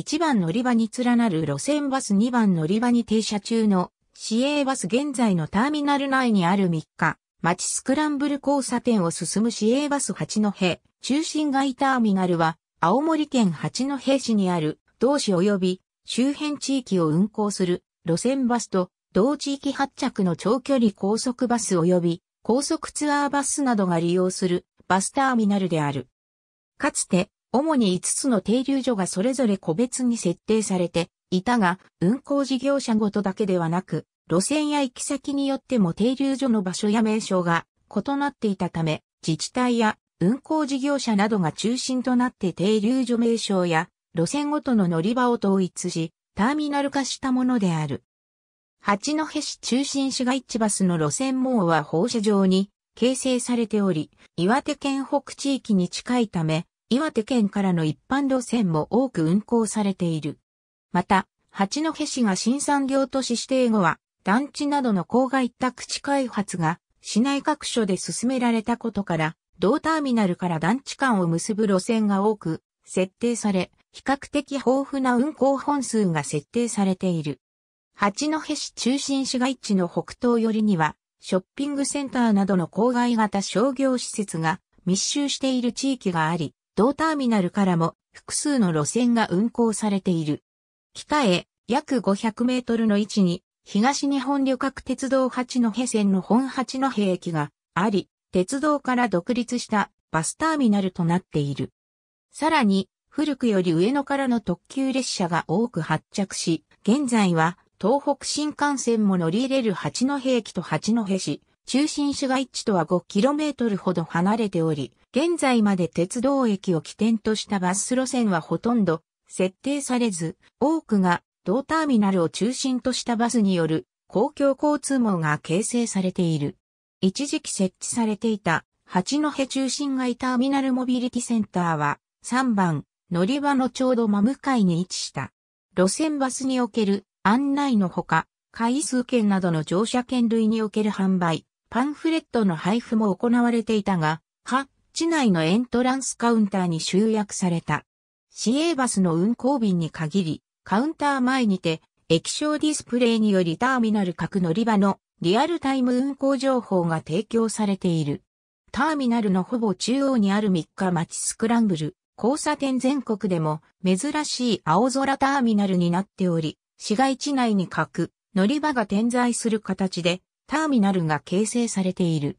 1番乗り場に連なる路線バス2番乗り場に停車中の市営バス現在のターミナル内にある3日、町スクランブル交差点を進む市営バス八戸中心街ターミナルは青森県八戸市にある同市及び周辺地域を運行する路線バスと同地域発着の長距離高速バス及び高速ツアーバスなどが利用するバスターミナルである。かつて主に5つの停留所がそれぞれ個別に設定されていたが、運行事業者ごとだけではなく、路線や行き先によっても停留所の場所や名称が異なっていたため、自治体や運行事業者などが中心となって停留所名称や路線ごとの乗り場を統一し、ターミナル化したものである。八戸市中心市街地バスの路線網は放射状に形成されており、岩手県北地域に近いため、岩手県からの一般路線も多く運行されている。また、八戸市が新産業都市指定後は、団地などの郊外宅地開発が市内各所で進められたことから、同ターミナルから団地間を結ぶ路線が多く設定され、比較的豊富な運行本数が設定されている。八戸市中心市街地の北東寄りには、ショッピングセンターなどの郊外型商業施設が密集している地域があり、同ターミナルからも複数の路線が運行されている。北へ約500メートルの位置に東日本旅客鉄道八戸線の本八戸駅があり、鉄道から独立したバスターミナルとなっている。さらに、古くより上野からの特急列車が多く発着し、現在は東北新幹線も乗り入れる八戸駅と八戸市、中心市街地とは 5km ほど離れており、現在まで鉄道駅を起点としたバス路線はほとんど設定されず、多くが同ターミナルを中心としたバスによる公共交通網が形成されている。一時期設置されていた八戸中心街ターミナルモビリティセンターは3番乗り場のちょうど真向かいに位置した。路線バスにおける案内のほか、回数券などの乗車券類における販売、パンフレットの配布も行われていたが、ハ地内のエントランスカウンターに集約された。市営バスの運行便に限り、カウンター前にて、液晶ディスプレイによりターミナル各乗り場のリアルタイム運行情報が提供されている。ターミナルのほぼ中央にある3日町スクランブル、交差点全国でも珍しい青空ターミナルになっており、市街地内に各乗り場が点在する形でターミナルが形成されている。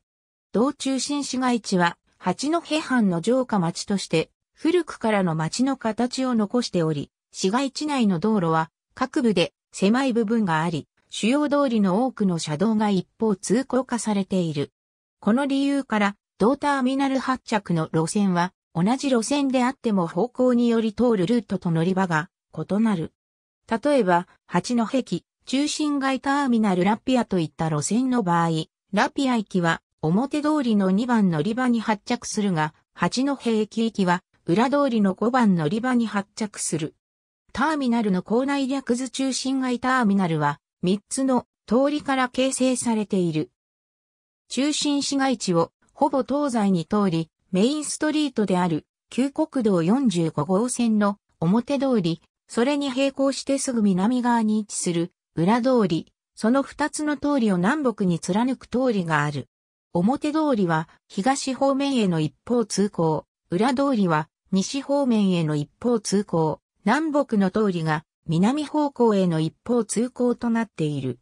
道中心市街地は、八戸藩の城下町として、古くからの町の形を残しており、市街地内の道路は、各部で狭い部分があり、主要通りの多くの車道が一方通行化されている。この理由から、道ターミナル発着の路線は、同じ路線であっても方向により通るルートと乗り場が異なる。例えば、八戸駅、中心街ターミナルラピアといった路線の場合、ラピア駅は表通りの2番乗り場に発着するが、八戸駅行きは裏通りの5番乗り場に発着する。ターミナルの構内略図中心街ターミナルは3つの通りから形成されている。中心市街地をほぼ東西に通り、メインストリートである旧国道45号線の表通り、それに並行してすぐ南側に位置する裏通り、その二つの通りを南北に貫く通りがある。表通りは東方面への一方通行、裏通りは西方面への一方通行、南北の通りが南方向への一方通行となっている。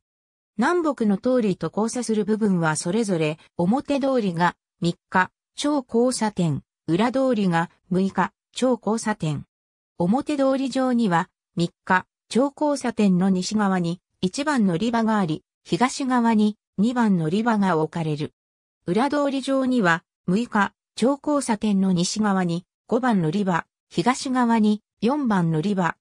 南北の通りと交差する部分はそれぞれ表通りが3日、超交差点、裏通りが6日、超交差点。表通り上には3日、超交差点の西側に1番乗り場があり、東側に2番乗り場が置かれる。裏通り上には、6日、超交差点の西側に5番乗り場、東側に4番乗り場。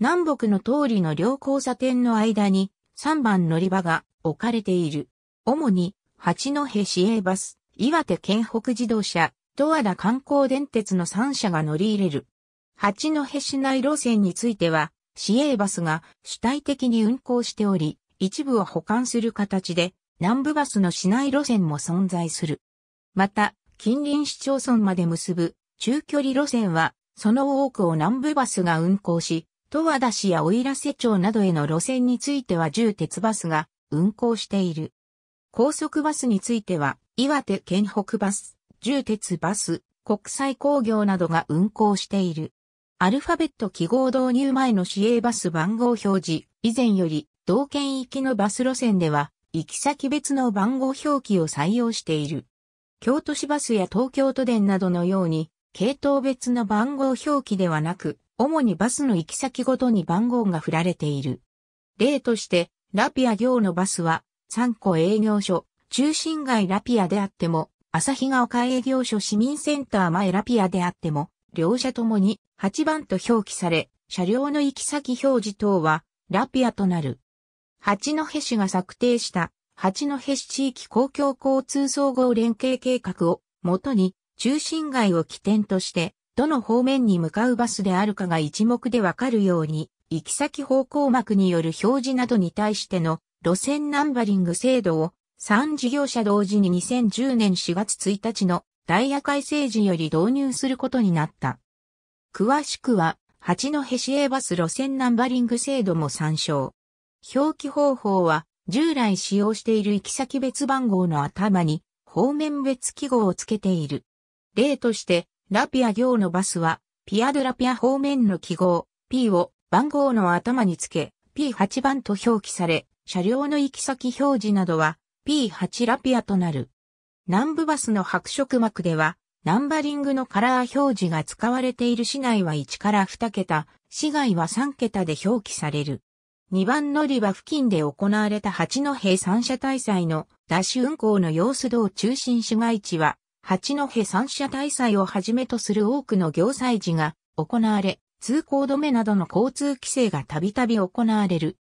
南北の通りの両交差点の間に3番乗り場が置かれている。主に、八戸市営バス、岩手県北自動車、十和田観光電鉄の3社が乗り入れる。八戸市内路線については、市営バスが主体的に運行しており、一部を保管する形で、南部バスの市内路線も存在する。また、近隣市町村まで結ぶ中距離路線は、その多くを南部バスが運行し、十和田市や奥入瀬町などへの路線については重鉄バスが運行している。高速バスについては、岩手県北バス、重鉄バス、国際工業などが運行している。アルファベット記号導入前の市営バス番号表示、以前より同県行きのバス路線では、行き先別の番号表記を採用している。京都市バスや東京都電などのように、系統別の番号表記ではなく、主にバスの行き先ごとに番号が振られている。例として、ラピア行のバスは、三個営業所、中心街ラピアであっても、朝日が丘営業所市民センター前ラピアであっても、両者ともに8番と表記され、車両の行き先表示等はラピアとなる。八戸市が策定した八戸市地域公共交通総合連携計画をもとに中心街を起点としてどの方面に向かうバスであるかが一目でわかるように行き先方向幕による表示などに対しての路線ナンバリング制度を3事業者同時に2010年4月1日のダイヤ改正時より導入することになった。詳しくは、八戸市営バス路線ナンバリング制度も参照。表記方法は、従来使用している行き先別番号の頭に、方面別記号をつけている。例として、ラピア行のバスは、ピアドラピア方面の記号、P を番号の頭につけ、P8 番と表記され、車両の行き先表示などは、P8 ラピアとなる。南部バスの白色幕では、ナンバリングのカラー表示が使われている市内は1から2桁、市外は3桁で表記される。2番乗り場付近で行われた八戸三社大祭のダッシュ運行の様子道中心市街地は、八戸三社大祭をはじめとする多くの行祭事が行われ、通行止めなどの交通規制がたびたび行われる。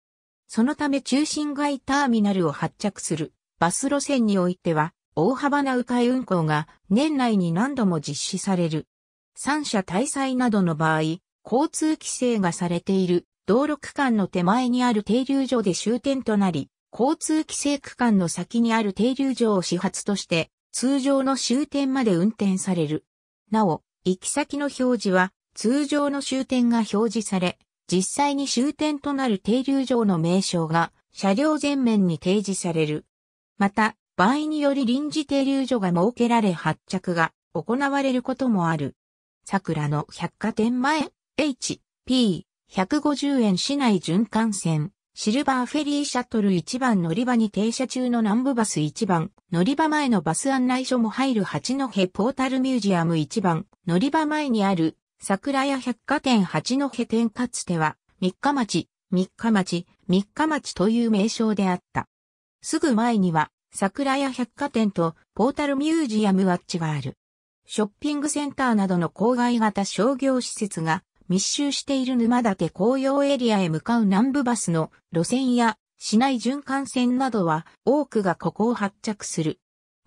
そのため中心街ターミナルを発着するバス路線においては、大幅な迂回運行が年内に何度も実施される。三者滞在などの場合、交通規制がされている道路区間の手前にある停留所で終点となり、交通規制区間の先にある停留所を始発として、通常の終点まで運転される。なお、行き先の表示は、通常の終点が表示され、実際に終点となる停留所の名称が、車両前面に提示される。また、場合により臨時停留所が設けられ発着が行われることもある。桜の百貨店前、H、P、150円市内循環線、シルバーフェリーシャトル1番乗り場に停車中の南部バス1番、乗り場前のバス案内所も入る八戸ポータルミュージアム1番、乗り場前にある桜屋百貨店八戸店かつては、三日町、三日町、三日町という名称であった。すぐ前には、桜屋百貨店とポータルミュージアムワッチがある。ショッピングセンターなどの郊外型商業施設が密集している沼館紅葉エリアへ向かう南部バスの路線や市内循環線などは多くがここを発着する。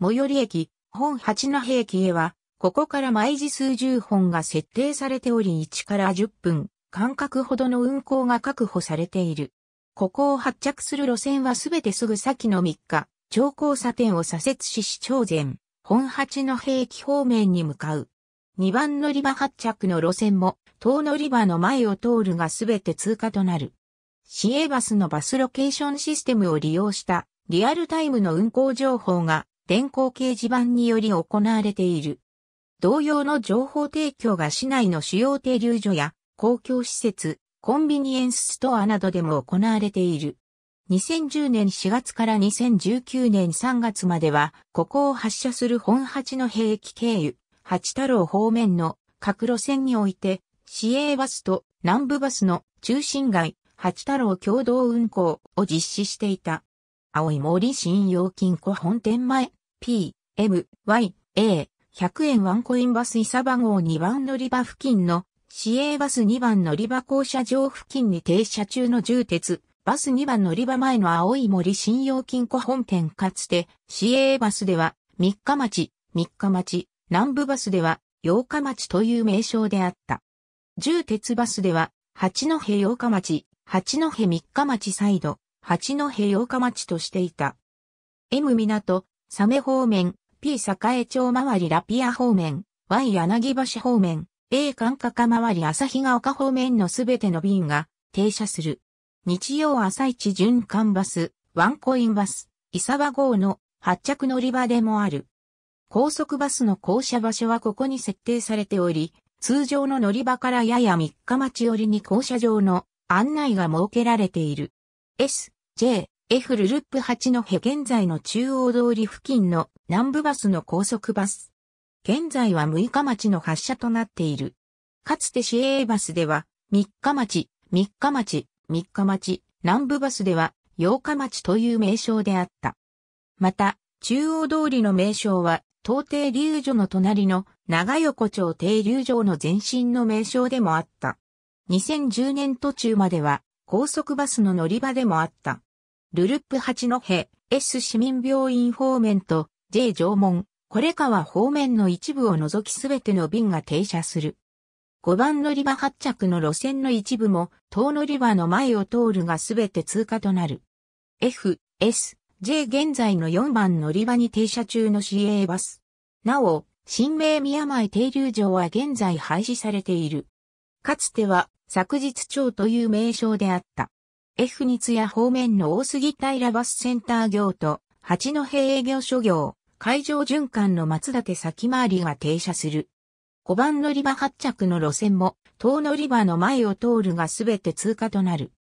最寄り駅、本八戸駅へは、ここから毎時数十本が設定されており1から10分、間隔ほどの運行が確保されている。ここを発着する路線はすべてすぐ先の3日、超交差点を左折し市長前、本八の平駅方面に向かう。2番乗り場発着の路線も、東乗り場の前を通るがすべて通過となる。市営バスのバスロケーションシステムを利用したリアルタイムの運行情報が電光掲示板により行われている。同様の情報提供が市内の主要停留所や公共施設、コンビニエンスストアなどでも行われている。2010年4月から2019年3月までは、ここを発射する本八の兵器経由、八太郎方面の各路線において、市営バスと南部バスの中心街、八太郎共同運行を実施していた。青い森信用金庫本店前、P、M、Y、A、100円ワンコインバス伊佐バ号2番乗り場付近の市営バス2番乗り場降車場付近に停車中の重鉄バス2番乗り場前の青い森信用金庫本店かつて、市営バスでは、三日町、三日町、南部バスでは、八日町という名称であった。重鉄バスでは、八戸八日町、八戸三日町サイド、八戸八日町としていた。M 港、サメ方面、P 栄町周りラピア方面、Y 柳橋方面、A 関加周り日が丘方面のすべての便が停車する。日曜朝市循環バス、ワンコインバス、伊沢号の発着乗り場でもある。高速バスの降車場所はここに設定されており、通常の乗り場からやや3日待ち寄りに降車場の案内が設けられている。S、J、F ルルップ8の部現在の中央通り付近の南部バスの高速バス。現在は6日町の発車となっている。かつて市営バスでは、3日町、3日町、三日町、南部バスでは八日町という名称であった。また、中央通りの名称は、東帝龍所の隣の長横町停留場の前身の名称でもあった。2010年途中までは高速バスの乗り場でもあった。ルルップ八戸、S 市民病院方面と J 縄文、これ川方面の一部を除きすべての便が停車する。5番乗り場発着の路線の一部も、当乗り場の前を通るがすべて通過となる。F、S、J 現在の4番乗り場に停車中の市営バス。なお、新名宮前停留場は現在廃止されている。かつては、昨日町という名称であった。F 日夜屋方面の大杉平バスセンター業と、八戸営業所業、海上循環の松立先回りが停車する。5番乗り場発着の路線も、東乗り場の前を通るがすべて通過となる。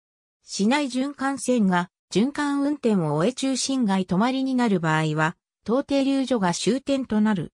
市内循環線が循環運転を終え中心街止まりになる場合は、東停留所が終点となる。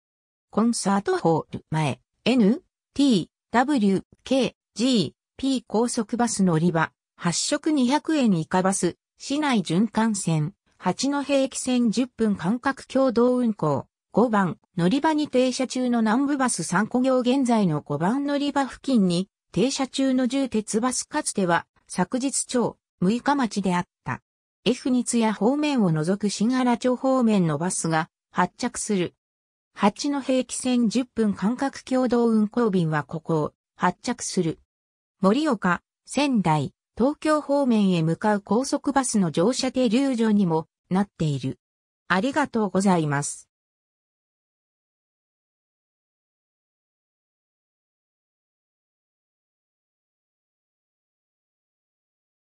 コンサートホール前、N、T、W、K、G、P 高速バス乗り場、発色200円以下バス、市内循環線、八戸駅線10分間隔共同運行。5番、乗り場に停車中の南部バス3個行現在の5番乗り場付近に、停車中の重鉄バスかつては、昨日町、6日町であった。F 日津方面を除く新原町方面のバスが、発着する。8の平気線10分間隔共同運行便はここを、発着する。盛岡、仙台、東京方面へ向かう高速バスの乗車停留所にも、なっている。ありがとうございます。